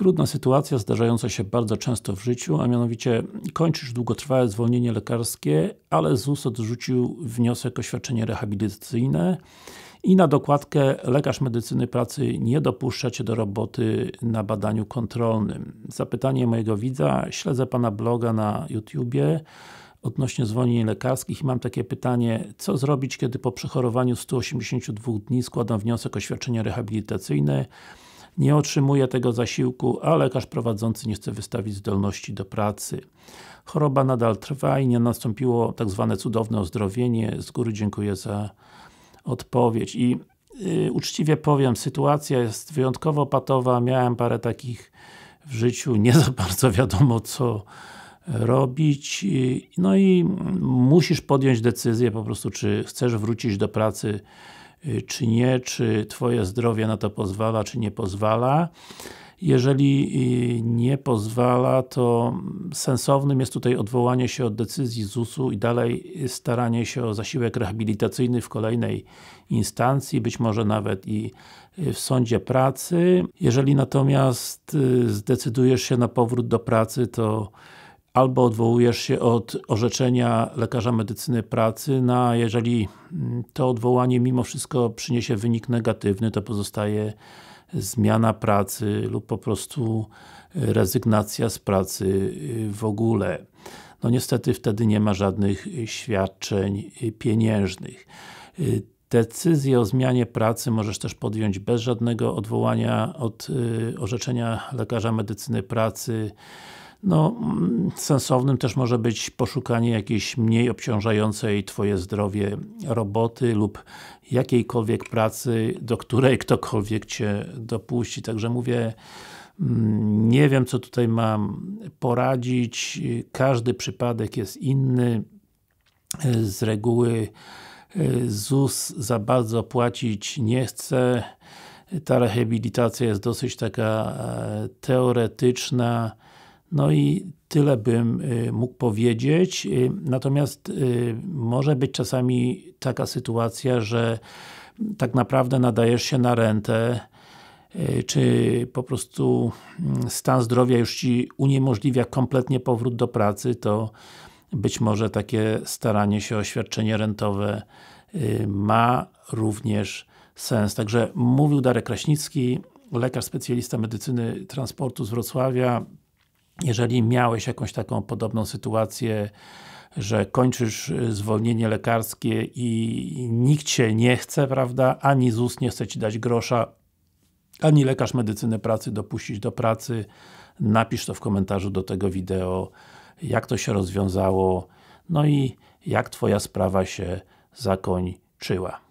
Trudna sytuacja zdarzająca się bardzo często w życiu, a mianowicie kończysz długotrwałe zwolnienie lekarskie, ale ZUS odrzucił wniosek o świadczenie rehabilitacyjne i na dokładkę lekarz medycyny pracy nie dopuszcza Cię do roboty na badaniu kontrolnym. Zapytanie mojego widza, śledzę Pana bloga na YouTubie odnośnie zwolnień lekarskich i mam takie pytanie, co zrobić, kiedy po przechorowaniu 182 dni składam wniosek o świadczenie rehabilitacyjne nie otrzymuje tego zasiłku, a lekarz prowadzący nie chce wystawić zdolności do pracy. Choroba nadal trwa i nie nastąpiło tak zwane cudowne ozdrowienie. Z góry dziękuję za odpowiedź. I yy, uczciwie powiem, sytuacja jest wyjątkowo patowa. Miałem parę takich w życiu, nie za bardzo wiadomo co robić. Y, no i musisz podjąć decyzję po prostu, czy chcesz wrócić do pracy Y, czy nie, czy Twoje zdrowie na to pozwala, czy nie pozwala. Jeżeli y, nie pozwala, to sensownym jest tutaj odwołanie się od decyzji ZUS-u i dalej staranie się o zasiłek rehabilitacyjny w kolejnej instancji, być może nawet i y, w sądzie pracy. Jeżeli natomiast zdecydujesz się na powrót do pracy, to albo odwołujesz się od orzeczenia lekarza medycyny pracy, no a jeżeli mm, to odwołanie mimo wszystko przyniesie wynik negatywny, to pozostaje zmiana pracy lub po prostu e, rezygnacja z pracy y, w ogóle. No niestety wtedy nie ma żadnych y, świadczeń y, pieniężnych. Decyzję o zmianie pracy możesz też podjąć bez żadnego odwołania od orzeczenia lekarza medycyny pracy no, mm, sensownym też może być poszukanie jakiejś mniej obciążającej Twoje zdrowie roboty lub jakiejkolwiek pracy, do której ktokolwiek Cię dopuści. Także mówię, mm, nie wiem co tutaj mam poradzić, każdy przypadek jest inny, z reguły e, ZUS za bardzo płacić nie chce, ta rehabilitacja jest dosyć taka e, teoretyczna, no i tyle bym y, mógł powiedzieć. Y, natomiast y, może być czasami taka sytuacja, że tak naprawdę nadajesz się na rentę, czy po prostu mm, stan zdrowia już Ci uniemożliwia kompletnie powrót do pracy, to być może takie staranie się o świadczenie rentowe ma również sens. Także mówił Darek Kraśnicki, lekarz specjalista medycyny transportu z Wrocławia jeżeli miałeś jakąś taką podobną sytuację, że kończysz y, zwolnienie lekarskie i nikt Cię nie chce, prawda, ani ZUS nie chce Ci dać grosza, ani lekarz medycyny pracy dopuścić do pracy, napisz to w komentarzu do tego wideo, jak to się rozwiązało, no i jak Twoja sprawa się zakończyła.